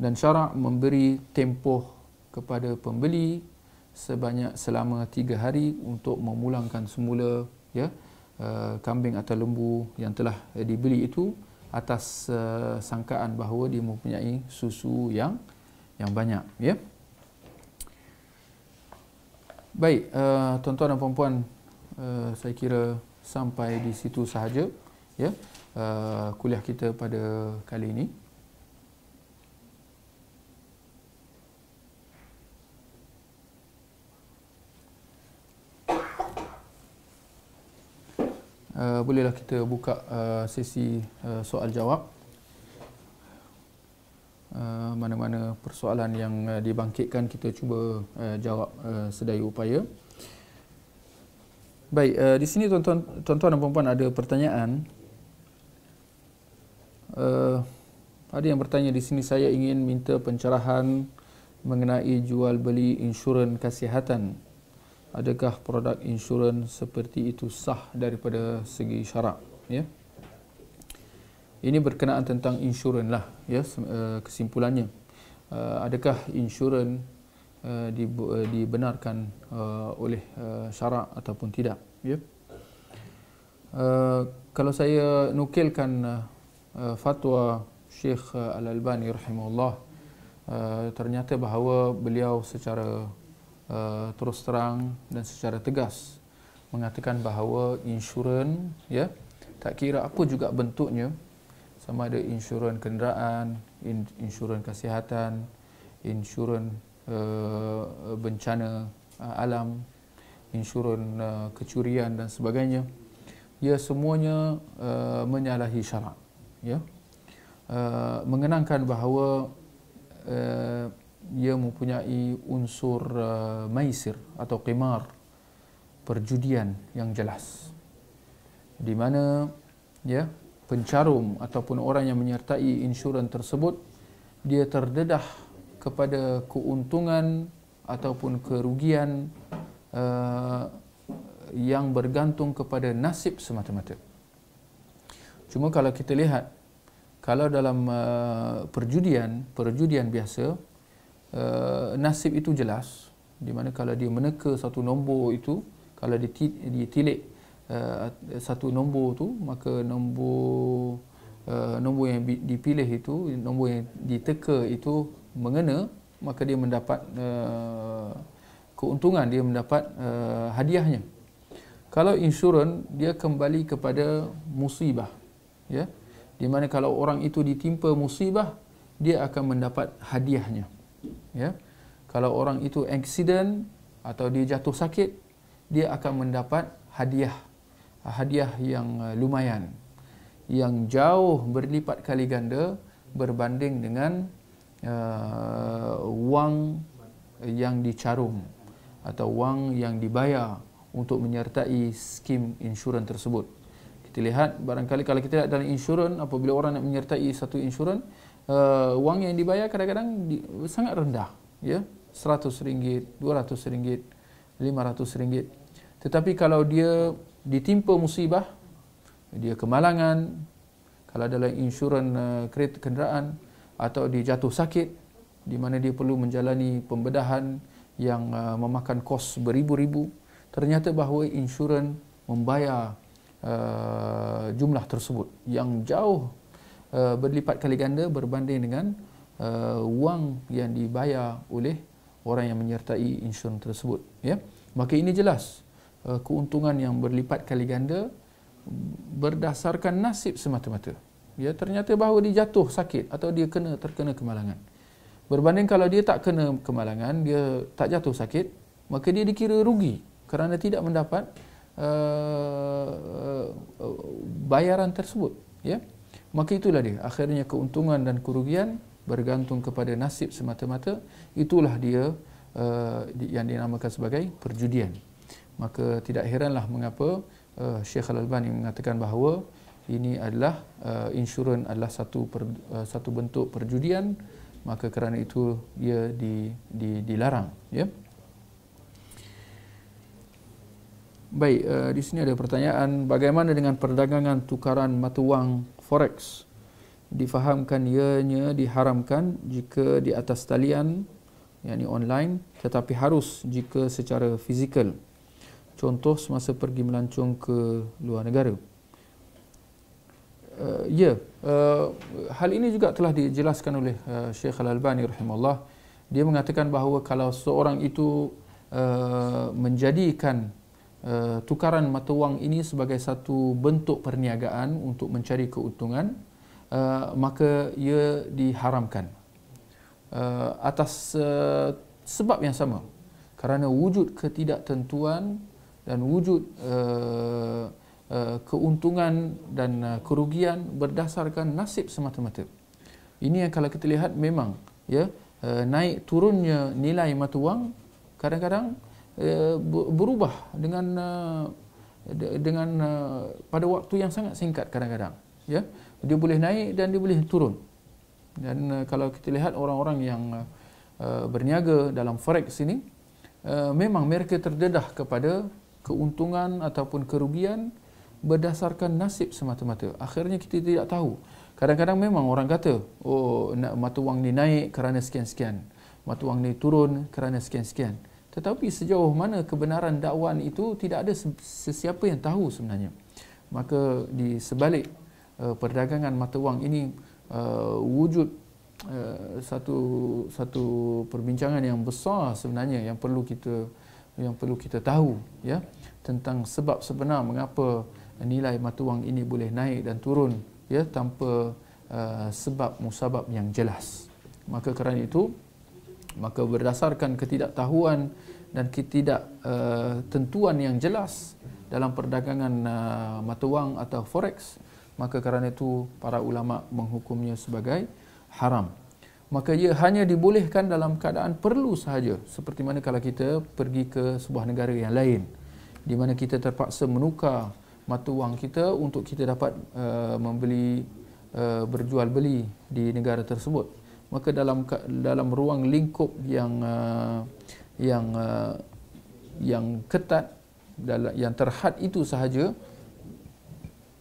dan syarak memberi tempoh kepada pembeli sebanyak selama 3 hari untuk memulangkan semula ya uh, kambing atau lembu yang telah uh, dibeli itu atas uh, sangkaan bahawa dia mempunyai susu yang yang banyak ya Baik uh, tuan-tuan dan puan uh, saya kira sampai di situ sahaja ya yeah. Uh, kuliah kita pada kali ini. Uh, bolehlah kita buka uh, sesi uh, soal jawab. Uh, mana-mana persoalan yang uh, dibangkitkan kita cuba uh, jawab uh, sedaya upaya. Baik, uh, di sini tuan-tuan, tuan-tuan dan puan-puan ada pertanyaan uh, ada yang bertanya di sini saya ingin minta pencerahan mengenai jual beli insurans kesihatan. Adakah produk insurans seperti itu sah daripada segi syarak? Ya. Ini berkenaan tentang insurans lah, ya, eh, kesimpulannya. Uh, adakah insurans uh, dibenarkan uh, oleh uh, syarak ataupun tidak? Ya. Uh, kalau saya nukilkan Eh, fatwa Syekh eh, Al-Albani rahimahullah uh, ternyata bahawa beliau secara uh, terus terang dan secara tegas mengatakan bahawa insurans ya tak kira apa juga bentuknya sama ada insurans kenderaan, insurans kesihatan, insurans uh, bencana uh, alam, insurans uh, kecurian dan sebagainya ia semuanya uh, menyalahi syarak ya uh, mengenangkan bahawa uh, ia mempunyai unsur uh, maisir atau qimar perjudian yang jelas di mana ya pencarum ataupun orang yang menyertai insurans tersebut dia terdedah kepada keuntungan ataupun kerugian uh, yang bergantung kepada nasib semata-mata. Cuma kalau kita lihat kalau dalam uh, perjudian, perjudian biasa uh, nasib itu jelas di mana kalau dia meneka satu nombor itu, kalau dia dia uh, satu nombor tu, maka nombor uh, nombor yang dipilih itu, nombor yang diteka itu mengena, maka dia mendapat keuntungan, dia mendapat hadiahnya. Kalau insurans, dia kembali kepada musibah ya di mana kalau orang itu ditimpa musibah dia akan mendapat hadiahnya ya kalau orang itu accident atau dia jatuh sakit dia akan mendapat hadiah hadiah yang uh, lumayan yang jauh berlipat kali ganda berbanding dengan uh, wang yang dicarum atau wang yang dibayar untuk menyertai skim insurans tersebut dilihat barangkali kalau kita lihat dalam insurans apabila orang nak menyertai satu insurans uh, wang yang dibayar kadang-kadang di, sangat rendah ya RM100, ringgit, 200 RM500. Tetapi kalau dia ditimpa musibah, dia kemalangan, kalau dalam insurans uh, kereta kenderaan atau dia jatuh sakit di mana dia perlu menjalani pembedahan yang uh, memakan kos beribu-ribu, ternyata bahawa insurans membayar Eh, jumlah tersebut yang jauh uh, berlipat kali ganda berbanding dengan uh, wang yang dibayar oleh orang yang menyertai insurans tersebut ya maka ini jelas uh, keuntungan yang berlipat kali ganda berdasarkan nasib semata-mata ya ternyata bahawa dia jatuh sakit atau dia kena terkena kemalangan berbanding kalau dia tak kena kemalangan dia tak jatuh sakit maka dia dikira rugi kerana tidak mendapat Eh, eh, bayaran tersebut ya maka itulah dia akhirnya keuntungan dan kerugian bergantung kepada nasib semata-mata itulah dia uh, yang dinamakan sebagai perjudian maka tidak heranlah mengapa uh, Syekh Al-Albani mengatakan bahawa ini adalah uh, insurans adalah satu per, uh, satu bentuk perjudian maka kerana itu dia di, di, dilarang ya yeah? Baik, uh, di sini ada pertanyaan bagaimana dengan perdagangan tukaran mata wang forex? Difahamkan ianya diharamkan jika di atas talian yakni online tetapi harus jika secara fizikal. Contoh semasa pergi melancong ke luar negara. Uh, ya, yeah. uh, hal ini juga telah dijelaskan oleh uh, eh, Syekh Al-Albani rahimahullah. Dia mengatakan bahawa kalau seorang itu uh, menjadikan uh, tukaran mata wang ini sebagai satu bentuk perniagaan untuk mencari keuntungan uh, maka ia diharamkan uh, atas uh, sebab yang sama kerana wujud ketidaktentuan dan wujud uh, uh, keuntungan dan uh, kerugian berdasarkan nasib semata-mata ini yang kalau kita lihat memang ya uh, naik turunnya nilai mata wang kadang-kadang Eh, berubah dengan eh, dengan eh, pada waktu yang sangat singkat kadang-kadang ya dia boleh naik dan dia boleh turun dan kalau kita lihat orang-orang yang berniaga dalam forex ini memang mereka terdedah kepada keuntungan ataupun kerugian berdasarkan nasib semata-mata akhirnya kita tidak tahu kadang-kadang memang orang kata oh nak mata wang ni naik kerana sekian-sekian mata wang ni turun kerana sekian-sekian tetapi sejauh mana kebenaran dakwaan itu tidak ada sesiapa yang tahu sebenarnya. Maka di sebalik uh, perdagangan mata wang ini uh, wujud uh, satu satu perbincangan yang besar sebenarnya yang perlu kita yang perlu kita tahu ya tentang sebab sebenar mengapa nilai mata wang ini boleh naik dan turun ya tanpa uh, sebab musabab yang jelas. Maka kerana itu maka berdasarkan ketidaktahuan dan kita tidak eh, tentuan yang jelas dalam perdagangan eh, mata wang atau forex maka kerana itu para ulama menghukumnya sebagai haram maka ia hanya dibolehkan dalam keadaan perlu sahaja seperti mana kalau kita pergi ke sebuah negara yang lain di mana kita terpaksa menukar mata wang kita untuk kita dapat eh, membeli berjual beli di negara tersebut maka dalam dalam ruang lingkup yang uh, yang uh, yang ketat dalam yang terhad itu sahaja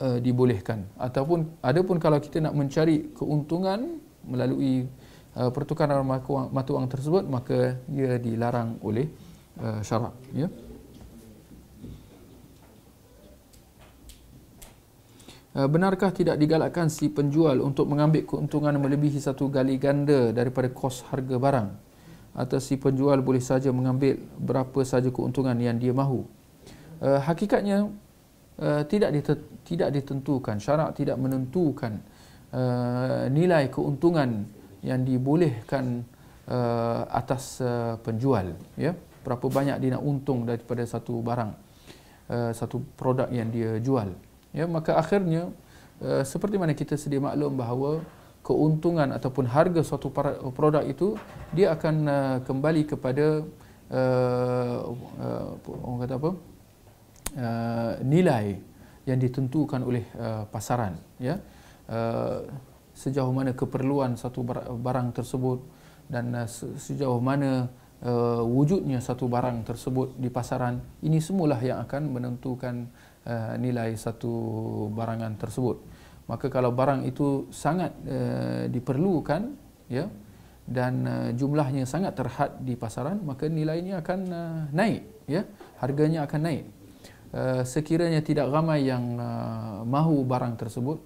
uh, dibolehkan ataupun pun kalau kita nak mencari keuntungan melalui uh, pertukaran mata wang, mata wang tersebut maka ia dilarang oleh uh, syarak ya yeah? Uh, benarkah tidak digalakkan si penjual untuk mengambil keuntungan melebihi satu gali ganda daripada kos harga barang? atau si penjual boleh saja mengambil berapa saja keuntungan yang dia mahu. Uh, hakikatnya uh, tidak dite- tidak ditentukan syarak tidak menentukan uh, nilai keuntungan yang dibolehkan uh, atas uh, penjual yeah? berapa banyak dia nak untung daripada satu barang uh, satu produk yang dia jual yeah? maka akhirnya uh, seperti mana kita sedia maklum bahawa keuntungan ataupun harga suatu produk itu dia akan uh, kembali kepada uh, uh, orang kata apa uh, nilai yang ditentukan oleh uh, pasaran ya uh, sejauh mana keperluan satu barang tersebut dan uh, sejauh mana uh, wujudnya satu barang tersebut di pasaran ini semulah yang akan menentukan uh, nilai satu barangan tersebut maka kalau barang itu sangat uh, diperlukan ya dan uh, jumlahnya sangat terhad di pasaran maka nilainya akan uh, naik ya harganya akan naik uh, sekiranya tidak ramai yang uh, mahu barang tersebut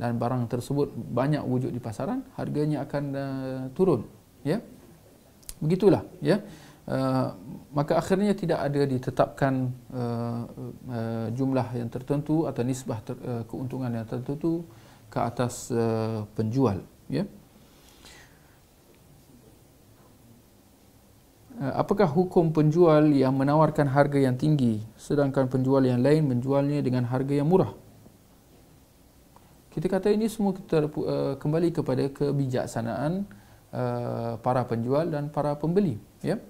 dan barang tersebut banyak wujud di pasaran harganya akan uh, turun ya begitulah ya Eh, maka akhirnya tidak ada ditetapkan uh, uh, jumlah yang tertentu atau nisbah ter, uh, keuntungan yang tertentu ke atas uh, penjual ya yeah? Apakah hukum penjual yang menawarkan harga yang tinggi sedangkan penjual yang lain menjualnya dengan harga yang murah? Kita kata ini semua kita kembali kepada kebijaksanaan para penjual dan para pembeli, ya. Yeah?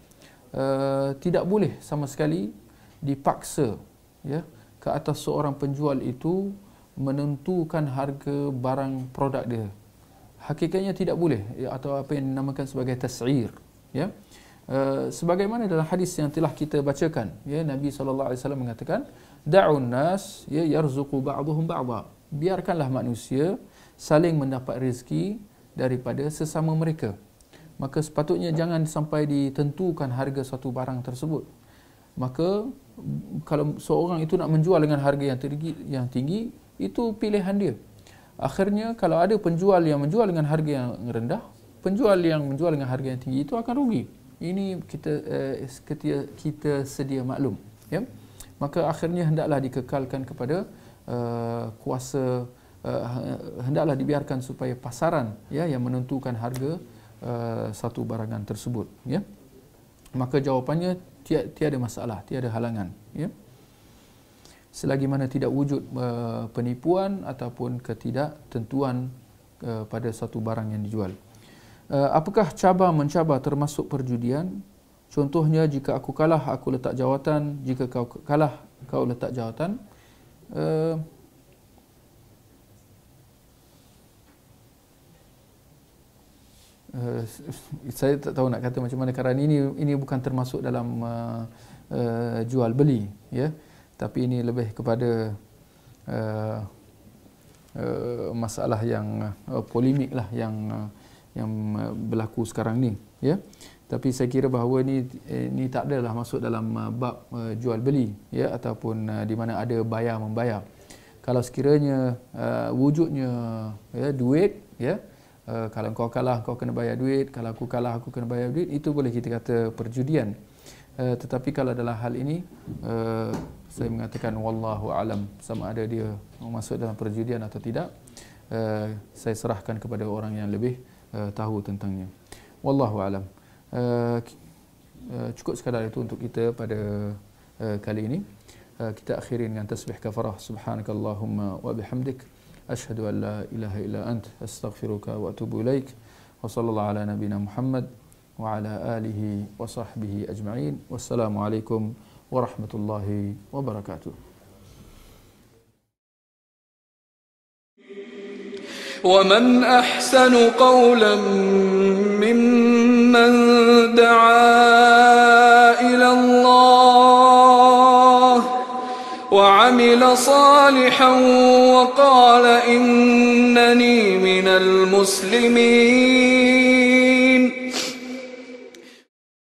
Eh, tidak boleh sama sekali dipaksa ya ke atas seorang penjual itu menentukan harga barang produk dia hakikatnya tidak boleh ya, atau apa yang dinamakan sebagai tas'ir ya Uh, sebagaimana dalam hadis yang telah kita bacakan ya Nabi saw. mengatakan da'un nas ya yarzuqu ba'dhum ba'dha biarkanlah manusia saling mendapat rezeki daripada sesama mereka maka sepatutnya ya. jangan sampai ditentukan harga satu barang tersebut maka mm, kalau seorang itu nak menjual dengan harga yang tinggi yang tinggi itu pilihan dia akhirnya kalau ada penjual yang menjual dengan harga yang rendah penjual yang menjual dengan harga yang tinggi itu akan rugi ini kita eh, kita, kita sedia maklum ya maka akhirnya hendaklah dikekalkan kepada uh, kuasa uh, hendaklah dibiarkan supaya pasaran ya yang menentukan harga uh, satu barangan tersebut ya maka jawapannya ti- tiada masalah tiada halangan ya selagi mana tidak wujud uh, penipuan ataupun ketidaktentuan uh, pada satu barang yang dijual uh, apakah cabar mencabar termasuk perjudian contohnya jika aku kalah aku letak jawatan jika kau kalah kau letak jawatan uh, uh, saya tak tahu nak kata macam mana kerana ini ini bukan termasuk dalam uh, uh, jual beli ya yeah? tapi ini lebih kepada uh, uh, masalah yang uh, polemik lah yang uh, yang berlaku sekarang ni ya yeah? tapi saya kira bahawa ini ini tak adalah masuk dalam uh, bab uh, jual beli ya yeah? ataupun uh, di mana ada bayar membayar kalau sekiranya uh, wujudnya ya yeah, duit ya yeah? Eh, kalau kau kalah kau kena bayar duit kalau aku kalah aku kena bayar duit itu boleh kita kata perjudian uh, tetapi kalau dalam hal ini uh, saya mengatakan wallahu alam sama ada dia masuk dalam perjudian atau tidak uh, saya serahkan kepada orang yang lebih uh, tahu tentangnya wallahu alam uh, uh, cukup sekadar itu untuk kita pada uh, kali ini uh, kita akhiri dengan tasbih kafarah subhanakallahumma wa bihamdika أشهد أن لا إله إلا أنت أستغفرك وأتوب إليك وصلى الله على نبينا محمد وعلى آله وصحبه أجمعين والسلام عليكم ورحمة الله وبركاته ومن أحسن قولا ممن دعا إلى الله وعمل صالحا صالحا وقال إنني من المسلمين